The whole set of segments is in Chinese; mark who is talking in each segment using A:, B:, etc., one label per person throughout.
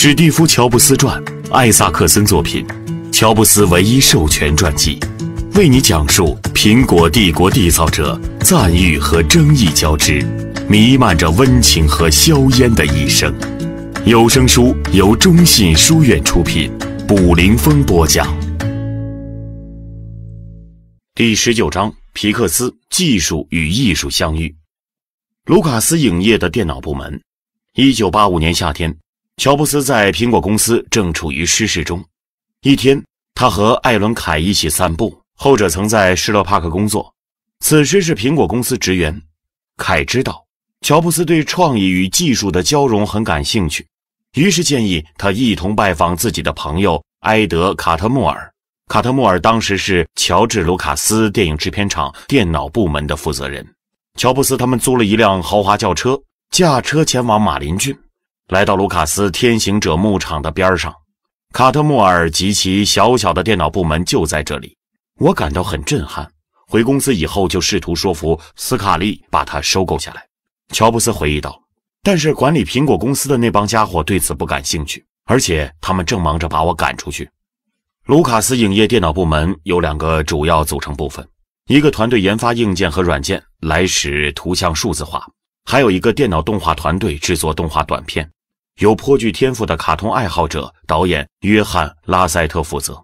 A: 《史蒂夫·乔布斯传》，艾萨克森作品，乔布斯唯一授权传记，为你讲述苹果帝国缔造者赞誉和争议交织，弥漫着温情和硝烟的一生。有声书由中信书院出品，卜凌峰播讲。第十九章：皮克斯技术与艺术相遇。卢卡斯影业的电脑部门，一九八五年夏天。乔布斯在苹果公司正处于失事中。一天，他和艾伦·凯一起散步，后者曾在施乐帕克工作，此时是苹果公司职员。凯知道乔布斯对创意与技术的交融很感兴趣，于是建议他一同拜访自己的朋友埃德·卡特穆尔。卡特穆尔当时是乔治·卢卡斯电影制片厂电脑部门的负责人。乔布斯他们租了一辆豪华轿车，驾车前往马林郡。来到卢卡斯天行者牧场的边上，卡特莫尔及其小小的电脑部门就在这里。我感到很震撼。回公司以后，就试图说服斯卡利把它收购下来。乔布斯回忆道：“但是管理苹果公司的那帮家伙对此不感兴趣，而且他们正忙着把我赶出去。”卢卡斯影业电脑部门有两个主要组成部分：一个团队研发硬件和软件来使图像数字化，还有一个电脑动画团队制作动画短片。由颇具天赋的卡通爱好者导演约翰·拉塞特负责。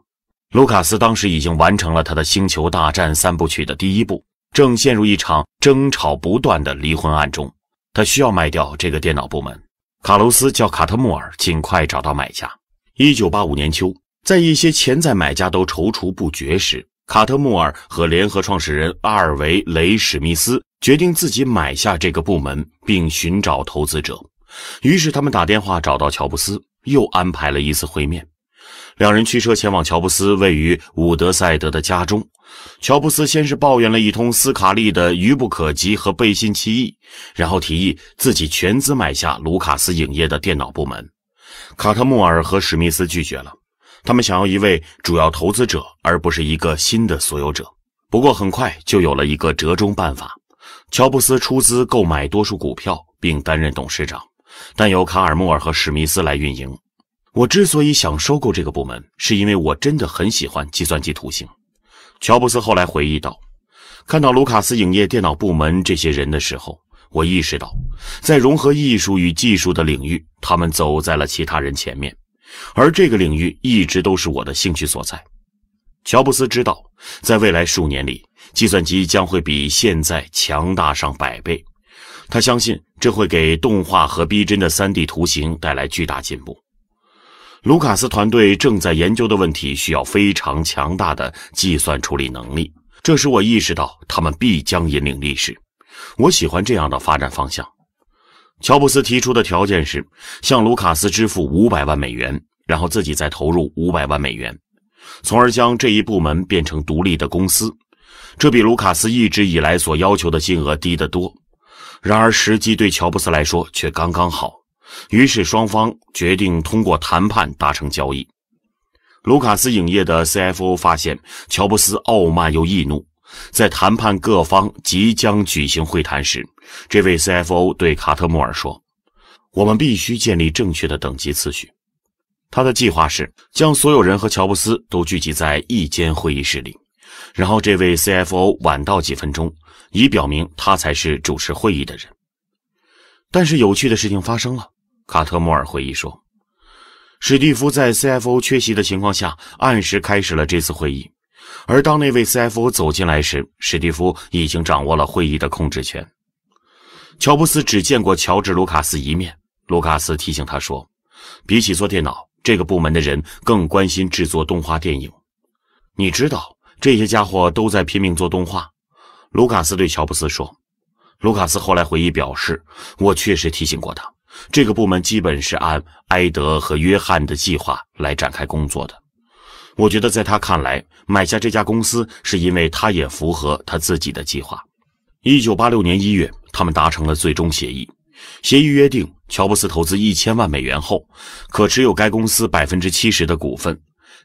A: 卢卡斯当时已经完成了他的《星球大战》三部曲的第一部，正陷入一场争吵不断的离婚案中。他需要卖掉这个电脑部门。卡罗斯叫卡特穆尔尽快找到买家。1985年秋，在一些潜在买家都踌躇不决时，卡特穆尔和联合创始人阿尔维·雷·史密斯决定自己买下这个部门，并寻找投资者。于是他们打电话找到乔布斯，又安排了一次会面。两人驱车前往乔布斯位于伍德赛德的家中。乔布斯先是抱怨了一通斯卡利的愚不可及和背信弃义，然后提议自己全资买下卢卡斯影业的电脑部门。卡特穆尔和史密斯拒绝了，他们想要一位主要投资者，而不是一个新的所有者。不过很快就有了一个折中办法：乔布斯出资购买多数股票，并担任董事长。但由卡尔·穆尔和史密斯来运营。我之所以想收购这个部门，是因为我真的很喜欢计算机图形。乔布斯后来回忆道：“看到卢卡斯影业电脑部门这些人的时候，我意识到，在融合艺术与技术的领域，他们走在了其他人前面。而这个领域一直都是我的兴趣所在。”乔布斯知道，在未来数年里，计算机将会比现在强大上百倍。他相信这会给动画和逼真的 3D 图形带来巨大进步。卢卡斯团队正在研究的问题需要非常强大的计算处理能力，这使我意识到他们必将引领历史。我喜欢这样的发展方向。乔布斯提出的条件是向卢卡斯支付五百万美元，然后自己再投入五百万美元，从而将这一部门变成独立的公司。这比卢卡斯一直以来所要求的金额低得多。然而时机对乔布斯来说却刚刚好，于是双方决定通过谈判达成交易。卢卡斯影业的 CFO 发现乔布斯傲慢又易怒，在谈判各方即将举行会谈时，这位 CFO 对卡特穆尔说：“我们必须建立正确的等级次序。”他的计划是将所有人和乔布斯都聚集在一间会议室里，然后这位 CFO 晚到几分钟。以表明他才是主持会议的人。但是有趣的事情发生了，卡特莫尔回忆说：“史蒂夫在 CFO 缺席的情况下，按时开始了这次会议。而当那位 CFO 走进来时，史蒂夫已经掌握了会议的控制权。”乔布斯只见过乔治·卢卡斯一面，卢卡斯提醒他说：“比起做电脑，这个部门的人更关心制作动画电影。你知道，这些家伙都在拼命做动画。”卢卡斯对乔布斯说：“卢卡斯后来回忆表示，我确实提醒过他，这个部门基本是按埃德和约翰的计划来展开工作的。我觉得在他看来，买下这家公司是因为他也符合他自己的计划。”1986 年1月，他们达成了最终协议，协议约定乔布斯投资一千万美元后，可持有该公司百分之七十的股份，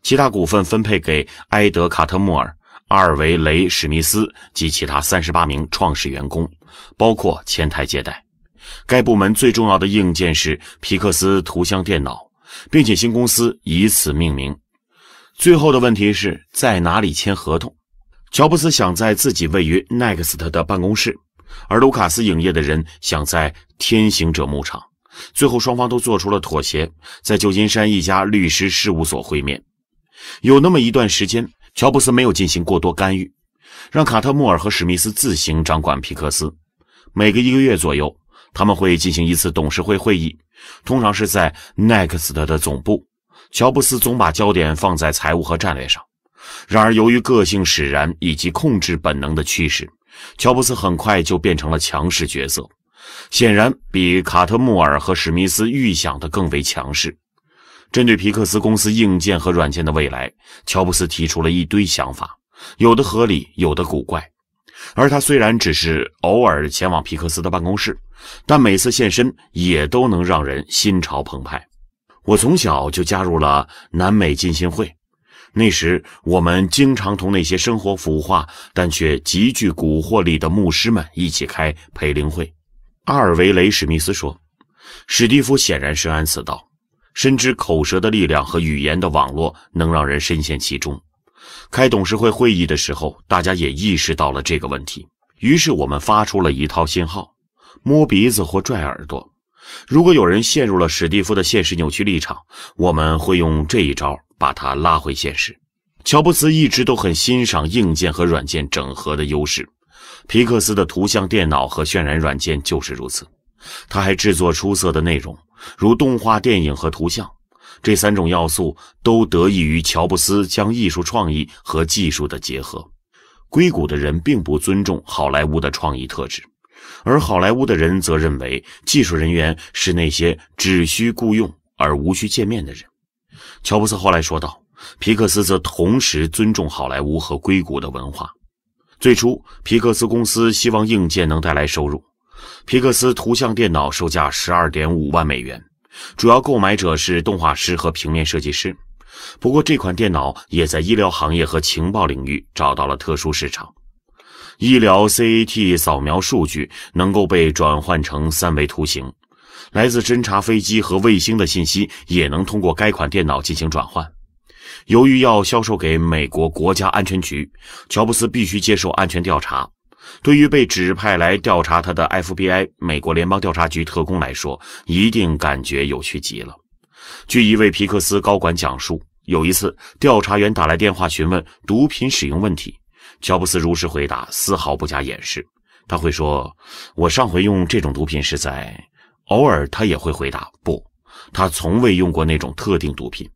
A: 其他股份分配给埃德·卡特穆尔。阿尔维雷·史密斯及其他三十八名创始员工，包括前台接待。该部门最重要的硬件是皮克斯图像电脑，并且新公司以此命名。最后的问题是在哪里签合同？乔布斯想在自己位于奈克斯特的办公室，而卢卡斯影业的人想在天行者牧场。最后双方都做出了妥协，在旧金山一家律师事务所会面。有那么一段时间。乔布斯没有进行过多干预，让卡特穆尔和史密斯自行掌管皮克斯。每隔一个月左右，他们会进行一次董事会会议，通常是在奈克斯 t 的总部。乔布斯总把焦点放在财务和战略上。然而，由于个性使然以及控制本能的驱使，乔布斯很快就变成了强势角色，显然比卡特穆尔和史密斯预想的更为强势。针对皮克斯公司硬件和软件的未来，乔布斯提出了一堆想法，有的合理，有的古怪。而他虽然只是偶尔前往皮克斯的办公室，但每次现身也都能让人心潮澎湃。我从小就加入了南美进信会，那时我们经常同那些生活腐化但却极具蛊惑力的牧师们一起开培灵会。阿尔维雷·史密斯说：“史蒂夫显然深谙此道。”深知口舌的力量和语言的网络能让人深陷其中。开董事会会议的时候，大家也意识到了这个问题。于是我们发出了一套信号：摸鼻子或拽耳朵。如果有人陷入了史蒂夫的现实扭曲立场，我们会用这一招把他拉回现实。乔布斯一直都很欣赏硬件和软件整合的优势，皮克斯的图像电脑和渲染软件就是如此。他还制作出色的内容。如动画、电影和图像，这三种要素都得益于乔布斯将艺术创意和技术的结合。硅谷的人并不尊重好莱坞的创意特质，而好莱坞的人则认为技术人员是那些只需雇佣而无需见面的人。乔布斯后来说道：“皮克斯则同时尊重好莱坞和硅谷的文化。”最初，皮克斯公司希望硬件能带来收入。皮克斯图像电脑售价十二点五万美元，主要购买者是动画师和平面设计师。不过，这款电脑也在医疗行业和情报领域找到了特殊市场。医疗 CAT 扫描数据能够被转换成三维图形，来自侦察飞机和卫星的信息也能通过该款电脑进行转换。由于要销售给美国国家安全局，乔布斯必须接受安全调查。对于被指派来调查他的 FBI 美国联邦调查局特工来说，一定感觉有趣极了。据一位皮克斯高管讲述，有一次调查员打来电话询问毒品使用问题，乔布斯如实回答，丝毫不加掩饰。他会说：“我上回用这种毒品是在……”偶尔他也会回答：“不，他从未用过那种特定毒品。”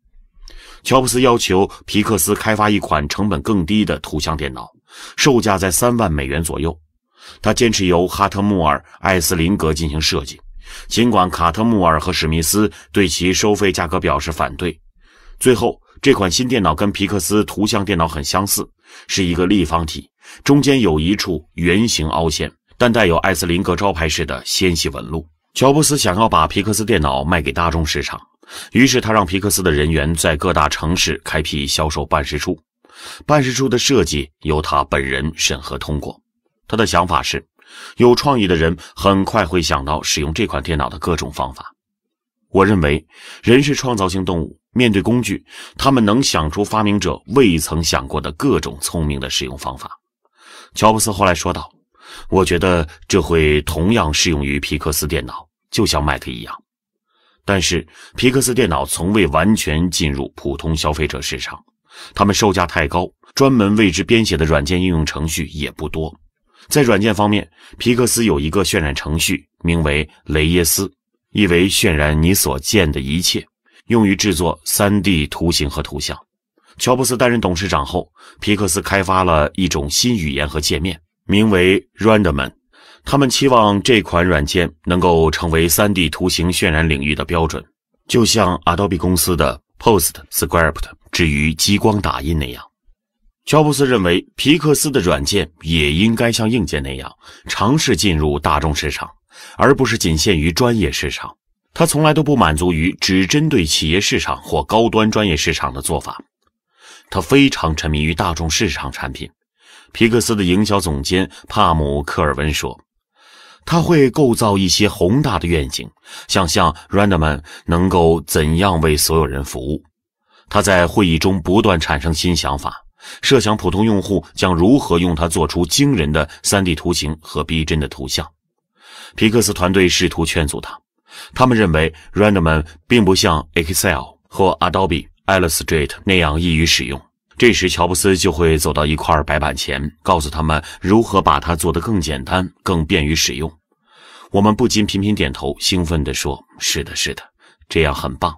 A: 乔布斯要求皮克斯开发一款成本更低的图像电脑。售价在三万美元左右，他坚持由哈特穆尔·艾斯林格进行设计，尽管卡特穆尔和史密斯对其收费价格表示反对。最后，这款新电脑跟皮克斯图像电脑很相似，是一个立方体，中间有一处圆形凹陷，但带有艾斯林格招牌式的纤细纹路。乔布斯想要把皮克斯电脑卖给大众市场，于是他让皮克斯的人员在各大城市开辟销售办事处。办事处的设计由他本人审核通过。他的想法是，有创意的人很快会想到使用这款电脑的各种方法。我认为，人是创造性动物，面对工具，他们能想出发明者未曾想过的各种聪明的使用方法。乔布斯后来说道：“我觉得这会同样适用于皮克斯电脑，就像 Mac 一样。”但是，皮克斯电脑从未完全进入普通消费者市场。他们售价太高，专门为之编写的软件应用程序也不多。在软件方面，皮克斯有一个渲染程序，名为“雷耶斯”，意为“渲染你所见的一切”，用于制作 3D 图形和图像。乔布斯担任董事长后，皮克斯开发了一种新语言和界面，名为 “Renderman”。他们期望这款软件能够成为 3D 图形渲染领域的标准，就像 Adobe 公司的 PostScript。至于激光打印那样，乔布斯认为皮克斯的软件也应该像硬件那样尝试进入大众市场，而不是仅限于专业市场。他从来都不满足于只针对企业市场或高端专业市场的做法。他非常沉迷于大众市场产品。皮克斯的营销总监帕姆·科尔文说：“他会构造一些宏大的愿景，想象 r e n d m a n 能够怎样为所有人服务。”他在会议中不断产生新想法，设想普通用户将如何用它做出惊人的 3D 图形和逼真的图像。皮克斯团队试图劝阻他，他们认为 r e n d m a n 并不像 Excel 或 Adobe Illustrator 那样易于使用。这时，乔布斯就会走到一块白板前，告诉他们如何把它做得更简单、更便于使用。我们不禁频频点头，兴奋地说：“是的，是的，这样很棒。”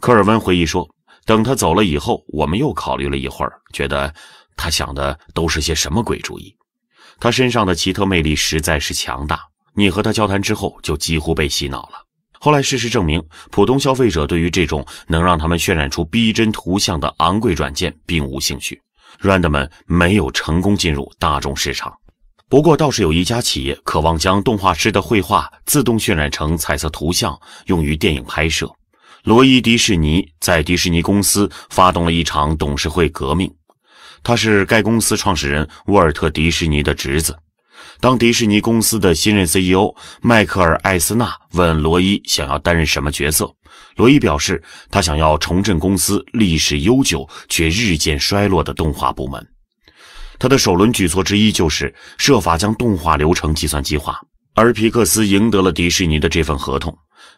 A: 科尔温回忆说。等他走了以后，我们又考虑了一会儿，觉得他想的都是些什么鬼主意。他身上的奇特魅力实在是强大，你和他交谈之后就几乎被洗脑了。后来事实证明，普通消费者对于这种能让他们渲染出逼真图像的昂贵软件并无兴趣。r e n d m r 没有成功进入大众市场，不过倒是有一家企业渴望将动画师的绘画自动渲染成彩色图像，用于电影拍摄。罗伊·迪士尼在迪士尼公司发动了一场董事会革命。他是该公司创始人沃尔特·迪士尼的侄子。当迪士尼公司的新任 CEO 迈克尔·艾斯纳问罗伊想要担任什么角色，罗伊表示他想要重振公司历史悠久却日渐衰落的动画部门。他的首轮举措之一就是设法将动画流程计算机化，而皮克斯赢得了迪士尼的这份合同。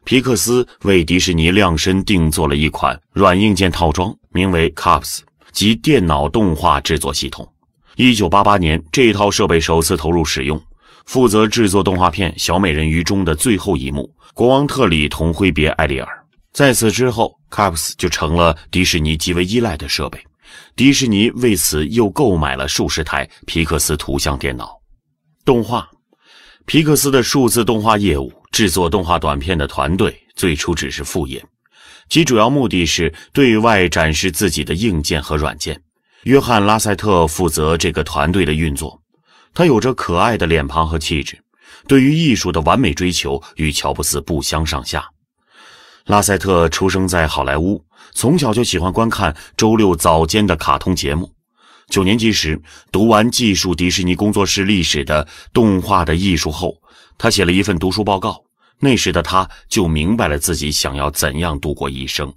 A: 皮克斯为迪士尼量身定做了一款软硬件套装，名为 c u p s 及电脑动画制作系统。一九八八年，这套设备首次投入使用，负责制作动画片《小美人鱼》中的最后一幕——国王特里同挥别艾丽尔。在此之后 c u p s 就成了迪士尼极为依赖的设备。迪士尼为此又购买了数十台皮克斯图像电脑。动画，皮克斯的数字动画业务。制作动画短片的团队最初只是副业，其主要目的是对外展示自己的硬件和软件。约翰·拉塞特负责这个团队的运作，他有着可爱的脸庞和气质，对于艺术的完美追求与乔布斯不相上下。拉塞特出生在好莱坞，从小就喜欢观看周六早间的卡通节目。九年级时，读完技术迪士尼工作室历史的《动画的艺术》后。他写了一份读书报告，那时的他就明白了自己想要怎样度过一生。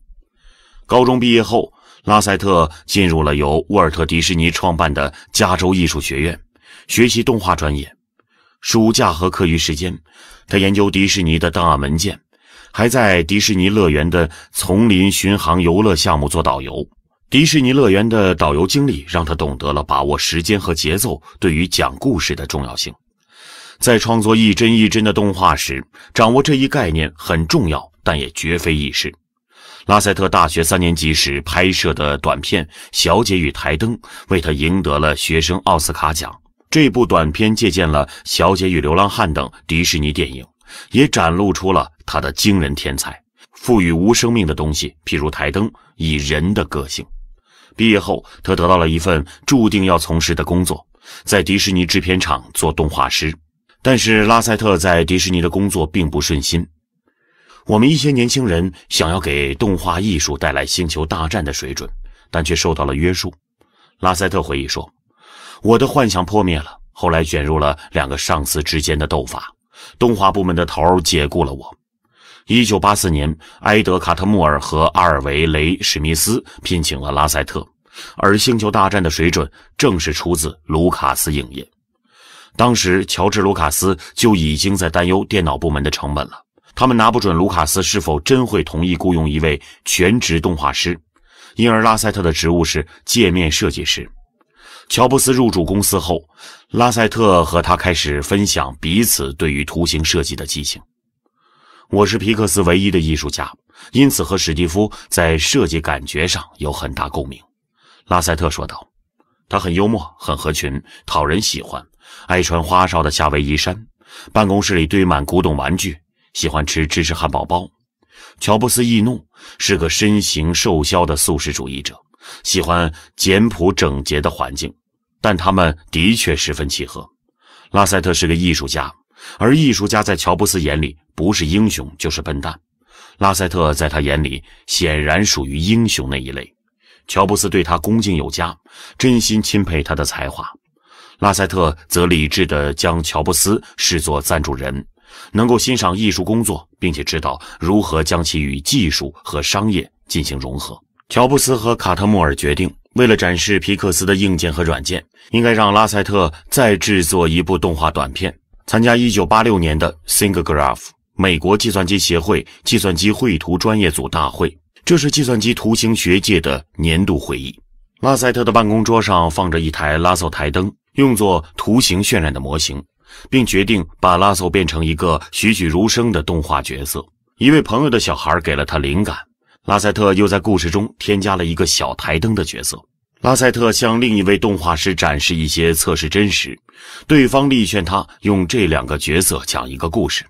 A: 高中毕业后，拉塞特进入了由沃尔特·迪士尼创办的加州艺术学院，学习动画专业。暑假和课余时间，他研究迪士尼的档案文件，还在迪士尼乐园的丛林巡航游乐项目做导游。迪士尼乐园的导游经历让他懂得了把握时间和节奏对于讲故事的重要性。在创作一帧一帧的动画时，掌握这一概念很重要，但也绝非易事。拉塞特大学三年级时拍摄的短片《小姐与台灯》为他赢得了学生奥斯卡奖。这部短片借鉴了《小姐与流浪汉》等迪士尼电影，也展露出了他的惊人天才，赋予无生命的东西，譬如台灯，以人的个性。毕业后，他得到了一份注定要从事的工作，在迪士尼制片厂做动画师。但是拉塞特在迪士尼的工作并不顺心，我们一些年轻人想要给动画艺术带来《星球大战》的水准，但却受到了约束。拉塞特回忆说：“我的幻想破灭了。”后来卷入了两个上司之间的斗法，动画部门的头解雇了我。1984年，埃德·卡特穆尔和阿尔维·雷·史密斯聘请了拉塞特，而《星球大战》的水准正是出自卢卡斯影业。当时，乔治·卢卡斯就已经在担忧电脑部门的成本了。他们拿不准卢卡斯是否真会同意雇佣一位全职动画师，因而拉塞特的职务是界面设计师。乔布斯入主公司后，拉塞特和他开始分享彼此对于图形设计的激情。我是皮克斯唯一的艺术家，因此和史蒂夫在设计感觉上有很大共鸣，拉塞特说道。他很幽默，很合群，讨人喜欢。爱穿花哨的夏威夷衫，办公室里堆满古董玩具，喜欢吃芝士汉堡包。乔布斯易怒，是个身形瘦削的素食主义者，喜欢简朴整洁的环境。但他们的确十分契合。拉塞特是个艺术家，而艺术家在乔布斯眼里不是英雄就是笨蛋。拉塞特在他眼里显然属于英雄那一类，乔布斯对他恭敬有加，真心钦佩他的才华。拉塞特则理智地将乔布斯视作赞助人，能够欣赏艺术工作，并且知道如何将其与技术和商业进行融合。乔布斯和卡特穆尔决定，为了展示皮克斯的硬件和软件，应该让拉塞特再制作一部动画短片，参加1986年的 SINGGRAPH 美国计算机协会计算机绘图专业组大会，这是计算机图形学界的年度会议。拉塞特的办公桌上放着一台拉索台灯。用作图形渲染的模型，并决定把拉索变成一个栩栩如生的动画角色。一位朋友的小孩给了他灵感。拉塞特又在故事中添加了一个小台灯的角色。拉塞特向另一位动画师展示一些测试真实，对方力劝他用这两个角色讲一个故事。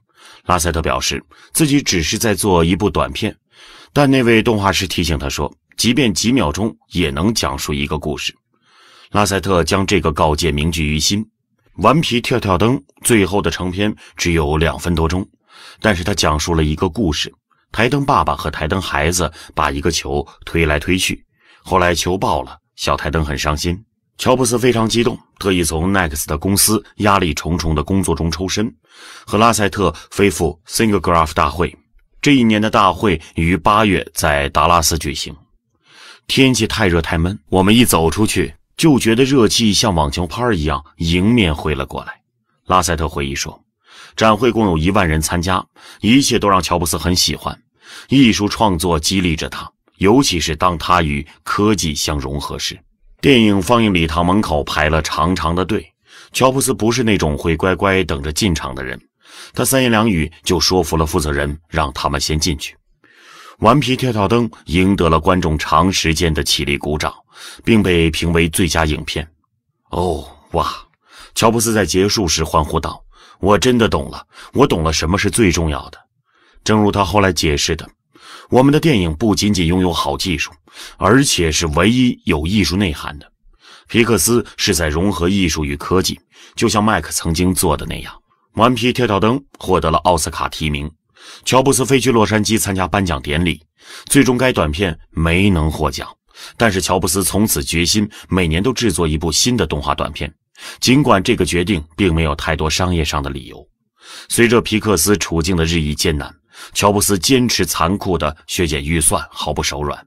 A: 拉塞特表示自己只是在做一部短片，但那位动画师提醒他说，即便几秒钟也能讲述一个故事。拉塞特将这个告诫铭记于心。顽皮跳跳灯最后的成片只有两分多钟，但是他讲述了一个故事：台灯爸爸和台灯孩子把一个球推来推去，后来球爆了，小台灯很伤心。乔布斯非常激动，特意从奈克斯的公司压力重重的工作中抽身，和拉塞特飞赴 s i n g e g r a p h 大会。这一年的大会于八月在达拉斯举行，天气太热太闷，我们一走出去。就觉得热气像网球拍一样迎面挥了过来，拉塞特回忆说：“展会共有一万人参加，一切都让乔布斯很喜欢。艺术创作激励着他，尤其是当他与科技相融合时。”电影放映礼堂门口排了长长的队，乔布斯不是那种会乖乖等着进场的人，他三言两语就说服了负责人，让他们先进去。顽皮跳跳灯赢得了观众长时间的起立鼓掌。并被评为最佳影片。哦哇！乔布斯在结束时欢呼道：“我真的懂了，我懂了什么是最重要的。”正如他后来解释的，我们的电影不仅仅拥有好技术，而且是唯一有艺术内涵的。皮克斯是在融合艺术与科技，就像迈克曾经做的那样。《顽皮跳跳灯》获得了奥斯卡提名。乔布斯飞去洛杉矶参加颁奖典礼，最终该短片没能获奖。但是乔布斯从此决心每年都制作一部新的动画短片，尽管这个决定并没有太多商业上的理由。随着皮克斯处境的日益艰难，乔布斯坚持残酷的削减预算，毫不手软。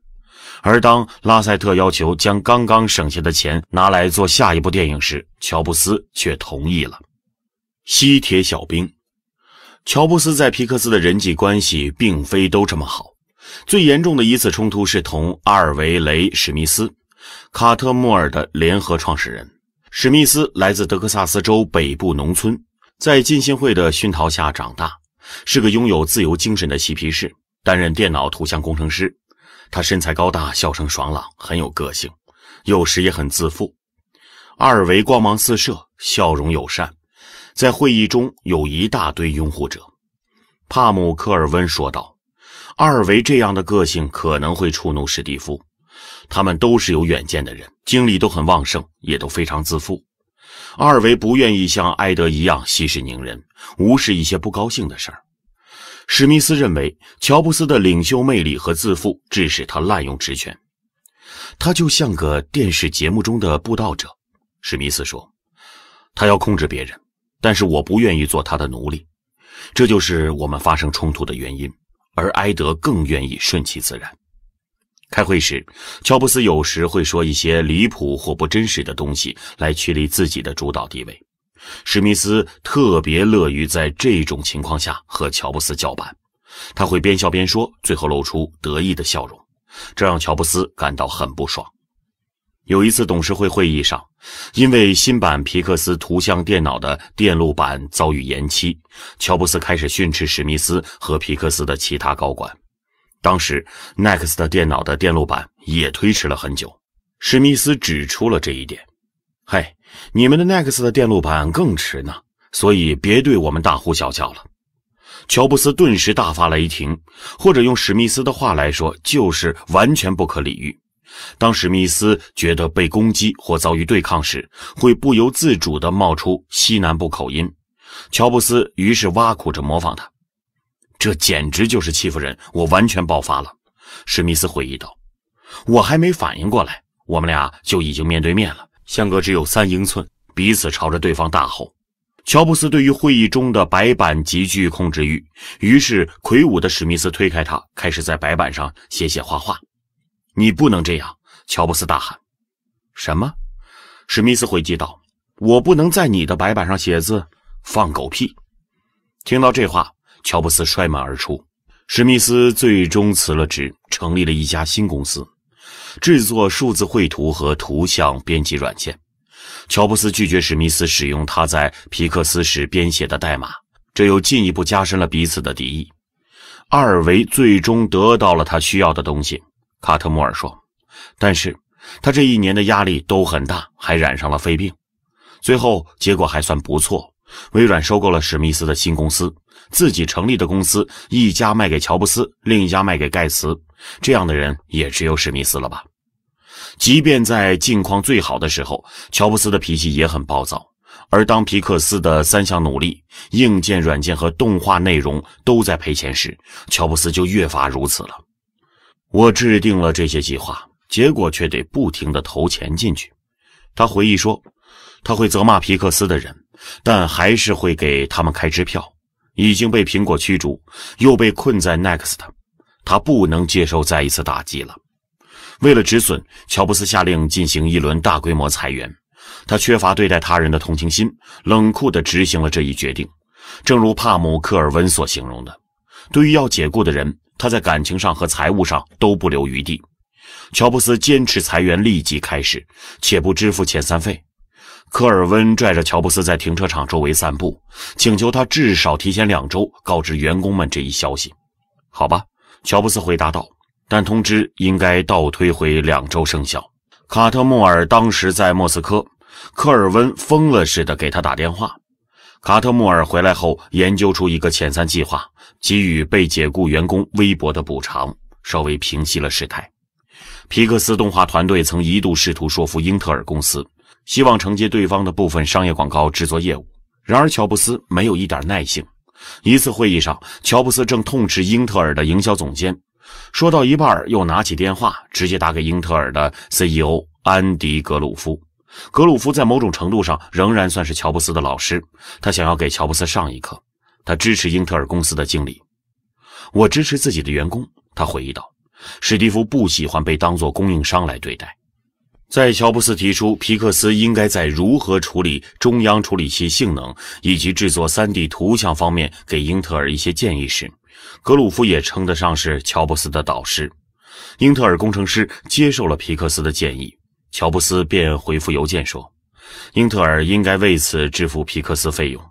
A: 而当拉塞特要求将刚刚省下的钱拿来做下一部电影时，乔布斯却同意了。西铁小兵，乔布斯在皮克斯的人际关系并非都这么好。最严重的一次冲突是同阿尔维雷·史密斯、卡特莫尔的联合创始人。史密斯来自德克萨斯州北部农村，在浸信会的熏陶下长大，是个拥有自由精神的嬉皮士，担任电脑图像工程师。他身材高大，笑声爽朗，很有个性，有时也很自负。阿尔维光芒四射，笑容友善，在会议中有一大堆拥护者。帕姆·科尔温说道。阿尔维这样的个性可能会触怒史蒂夫，他们都是有远见的人，精力都很旺盛，也都非常自负。阿尔维不愿意像埃德一样息事宁人，无视一些不高兴的事儿。史密斯认为，乔布斯的领袖魅力和自负致使他滥用职权，他就像个电视节目中的布道者。史密斯说：“他要控制别人，但是我不愿意做他的奴隶，这就是我们发生冲突的原因。”而埃德更愿意顺其自然。开会时，乔布斯有时会说一些离谱或不真实的东西来确立自己的主导地位。史密斯特别乐于在这种情况下和乔布斯叫板，他会边笑边说，最后露出得意的笑容，这让乔布斯感到很不爽。有一次董事会会议上，因为新版皮克斯图像电脑的电路板遭遇延期，乔布斯开始训斥史密斯和皮克斯的其他高管。当时，Next 电脑的电路板也推迟了很久。史密斯指出了这一点：“嗨，你们的 Next 的电路板更迟呢，所以别对我们大呼小叫了。”乔布斯顿时大发雷霆，或者用史密斯的话来说，就是完全不可理喻。当史密斯觉得被攻击或遭遇对抗时，会不由自主地冒出西南部口音。乔布斯于是挖苦着模仿他：“这简直就是欺负人！”我完全爆发了，史密斯回忆道：“我还没反应过来，我们俩就已经面对面了，相隔只有三英寸，彼此朝着对方大吼。”乔布斯对于会议中的白板极具控制欲，于是魁梧的史密斯推开他，开始在白板上写写画画。你不能这样！”乔布斯大喊。“什么？”史密斯回击道，“我不能在你的白板上写字，放狗屁！”听到这话，乔布斯摔门而出。史密斯最终辞了职，成立了一家新公司，制作数字绘图和图像编辑软件。乔布斯拒绝史密斯使用他在皮克斯时编写的代码，这又进一步加深了彼此的敌意。二维最终得到了他需要的东西。卡特莫尔说：“但是，他这一年的压力都很大，还染上了肺病。最后结果还算不错。微软收购了史密斯的新公司，自己成立的公司一家卖给乔布斯，另一家卖给盖茨。这样的人也只有史密斯了吧？即便在境况最好的时候，乔布斯的脾气也很暴躁。而当皮克斯的三项努力——硬件、软件和动画内容——都在赔钱时，乔布斯就越发如此了。”我制定了这些计划，结果却得不停地投钱进去。他回忆说，他会责骂皮克斯的人，但还是会给他们开支票。已经被苹果驱逐，又被困在 Next，他不能接受再一次打击了。为了止损，乔布斯下令进行一轮大规模裁员。他缺乏对待他人的同情心，冷酷地执行了这一决定。正如帕姆·科尔文所形容的，对于要解雇的人。他在感情上和财务上都不留余地。乔布斯坚持裁员立即开始，且不支付遣散费。科尔温拽着乔布斯在停车场周围散步，请求他至少提前两周告知员工们这一消息。好吧，乔布斯回答道。但通知应该倒推回两周生效。卡特穆尔当时在莫斯科，科尔温疯了似的给他打电话。卡特穆尔回来后，研究出一个遣散计划。给予被解雇员工微薄的补偿，稍微平息了事态。皮克斯动画团队曾一度试图说服英特尔公司，希望承接对方的部分商业广告制作业务。然而，乔布斯没有一点耐性。一次会议上，乔布斯正痛斥英特尔的营销总监，说到一半又拿起电话，直接打给英特尔的 CEO 安迪·格鲁夫。格鲁夫在某种程度上仍然算是乔布斯的老师，他想要给乔布斯上一课。他支持英特尔公司的经理，我支持自己的员工。他回忆道：“史蒂夫不喜欢被当作供应商来对待。”在乔布斯提出皮克斯应该在如何处理中央处理器性能以及制作 3D 图像方面给英特尔一些建议时，格鲁夫也称得上是乔布斯的导师。英特尔工程师接受了皮克斯的建议，乔布斯便回复邮件说：“英特尔应该为此支付皮克斯费用。”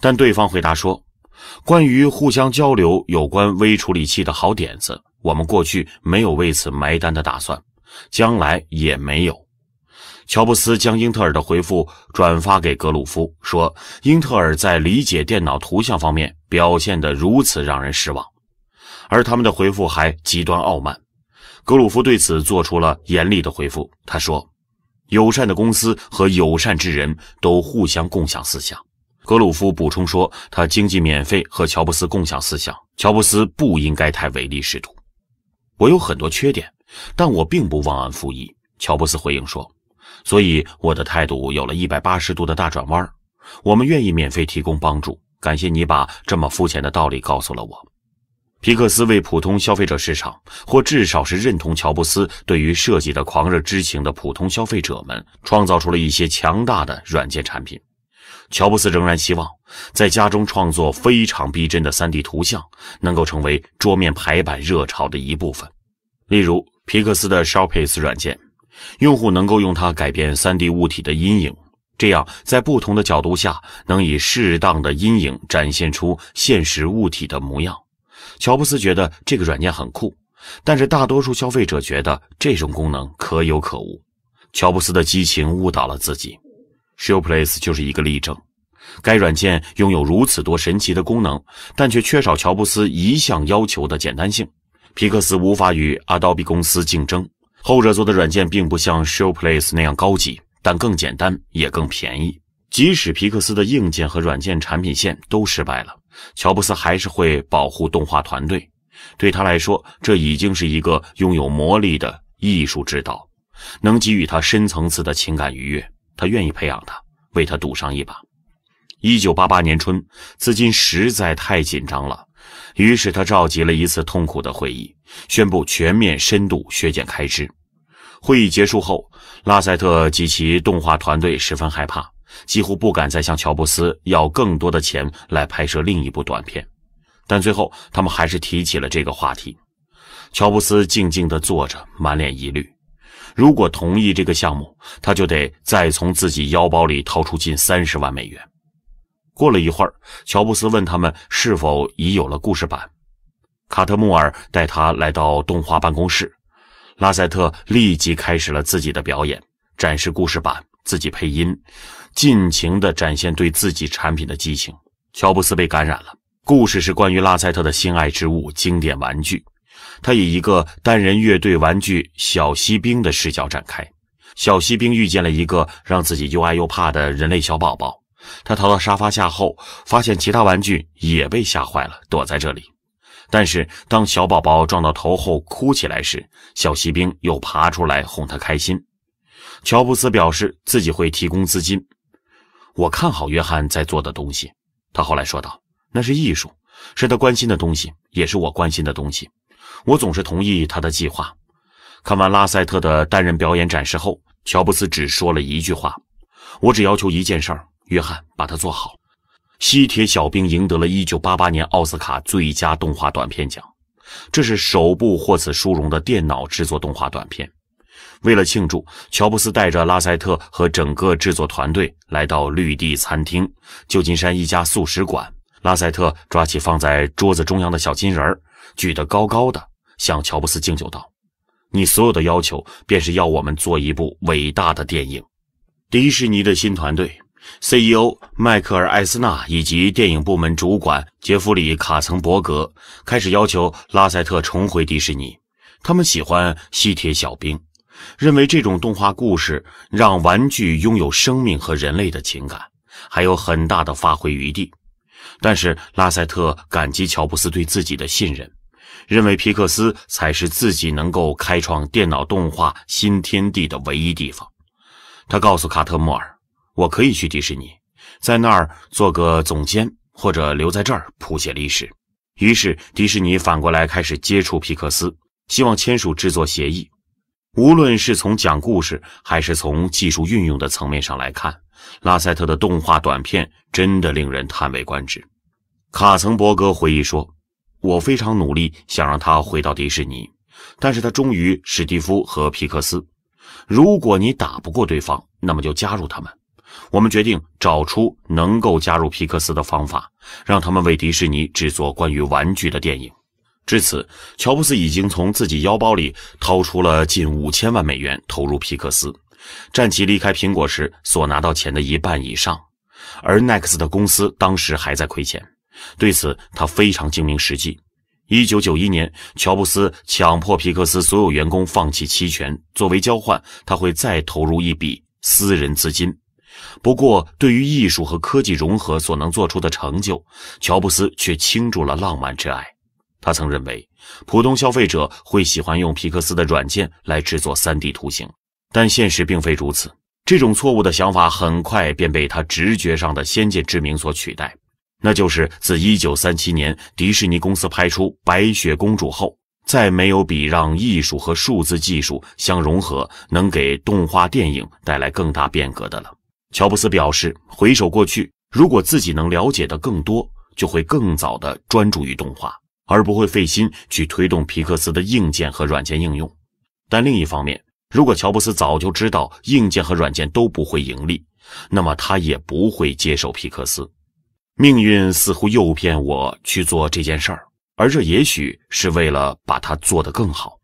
A: 但对方回答说：“关于互相交流有关微处理器的好点子，我们过去没有为此埋单的打算，将来也没有。”乔布斯将英特尔的回复转发给格鲁夫，说：“英特尔在理解电脑图像方面表现得如此让人失望，而他们的回复还极端傲慢。”格鲁夫对此做出了严厉的回复，他说：“友善的公司和友善之人都互相共享思想。”格鲁夫补充说：“他经济免费和乔布斯共享思想，乔布斯不应该太唯利是图。我有很多缺点，但我并不忘恩负义。”乔布斯回应说：“所以我的态度有了一百八十度的大转弯。我们愿意免费提供帮助，感谢你把这么肤浅的道理告诉了我。”皮克斯为普通消费者市场，或至少是认同乔布斯对于设计的狂热之情的普通消费者们，创造出了一些强大的软件产品。乔布斯仍然希望在家中创作非常逼真的 3D 图像，能够成为桌面排版热潮的一部分。例如，皮克斯的 Sharpies 软件，用户能够用它改变 3D 物体的阴影，这样在不同的角度下，能以适当的阴影展现出现实物体的模样。乔布斯觉得这个软件很酷，但是大多数消费者觉得这种功能可有可无。乔布斯的激情误导了自己。Showplace 就是一个例证。该软件拥有如此多神奇的功能，但却缺少乔布斯一向要求的简单性。皮克斯无法与 Adobe 公司竞争，后者做的软件并不像 Showplace 那样高级，但更简单也更便宜。即使皮克斯的硬件和软件产品线都失败了，乔布斯还是会保护动画团队。对他来说，这已经是一个拥有魔力的艺术指导，能给予他深层次的情感愉悦。他愿意培养他，为他赌上一把。一九八八年春，资金实在太紧张了，于是他召集了一次痛苦的会议，宣布全面深度削减开支。会议结束后，拉塞特及其动画团队十分害怕，几乎不敢再向乔布斯要更多的钱来拍摄另一部短片。但最后，他们还是提起了这个话题。乔布斯静静地坐着，满脸疑虑。如果同意这个项目，他就得再从自己腰包里掏出近三十万美元。过了一会儿，乔布斯问他们是否已有了故事板。卡特穆尔带他来到动画办公室，拉塞特立即开始了自己的表演，展示故事板，自己配音，尽情地展现对自己产品的激情。乔布斯被感染了。故事是关于拉塞特的心爱之物——经典玩具。他以一个单人乐队玩具小锡兵的视角展开。小锡兵遇见了一个让自己又爱又怕的人类小宝宝，他逃到沙发下后，发现其他玩具也被吓坏了，躲在这里。但是当小宝宝撞到头后哭起来时，小锡兵又爬出来哄他开心。乔布斯表示自己会提供资金。我看好约翰在做的东西。他后来说道：“那是艺术，是他关心的东西，也是我关心的东西。”我总是同意他的计划。看完拉塞特的单人表演展示后，乔布斯只说了一句话：“我只要求一件事儿，约翰，把它做好。”《西铁小兵》赢得了一九八八年奥斯卡最佳动画短片奖，这是首部获此殊荣的电脑制作动画短片。为了庆祝，乔布斯带着拉塞特和整个制作团队来到绿地餐厅，旧金山一家素食馆。拉塞特抓起放在桌子中央的小金人儿。举得高高的，向乔布斯敬酒道：“你所有的要求，便是要我们做一部伟大的电影。”迪士尼的新团队，CEO 迈克尔·艾斯纳以及电影部门主管杰弗里·卡层伯格开始要求拉塞特重回迪士尼。他们喜欢《吸铁小兵》，认为这种动画故事让玩具拥有生命和人类的情感，还有很大的发挥余地。但是拉塞特感激乔布斯对自己的信任。认为皮克斯才是自己能够开创电脑动画新天地的唯一地方。他告诉卡特莫尔：“我可以去迪士尼，在那儿做个总监，或者留在这儿谱写历史。”于是迪士尼反过来开始接触皮克斯，希望签署制作协议。无论是从讲故事，还是从技术运用的层面上来看，拉塞特的动画短片真的令人叹为观止。卡曾伯格回忆说。我非常努力想让他回到迪士尼，但是他忠于史蒂夫和皮克斯。如果你打不过对方，那么就加入他们。我们决定找出能够加入皮克斯的方法，让他们为迪士尼制作关于玩具的电影。至此，乔布斯已经从自己腰包里掏出了近五千万美元投入皮克斯，占其离开苹果时所拿到钱的一半以上。而奈克斯的公司当时还在亏钱。对此，他非常精明实际。1991年，乔布斯强迫皮克斯所有员工放弃期权，作为交换，他会再投入一笔私人资金。不过，对于艺术和科技融合所能做出的成就，乔布斯却倾注了浪漫之爱。他曾认为，普通消费者会喜欢用皮克斯的软件来制作 3D 图形，但现实并非如此。这种错误的想法很快便被他直觉上的先见之明所取代。那就是自一九三七年迪士尼公司拍出《白雪公主》后，再没有比让艺术和数字技术相融合能给动画电影带来更大变革的了。乔布斯表示，回首过去，如果自己能了解的更多，就会更早的专注于动画，而不会费心去推动皮克斯的硬件和软件应用。但另一方面，如果乔布斯早就知道硬件和软件都不会盈利，那么他也不会接受皮克斯。命运似乎诱骗我去做这件事儿，而这也许是为了把它做得更好。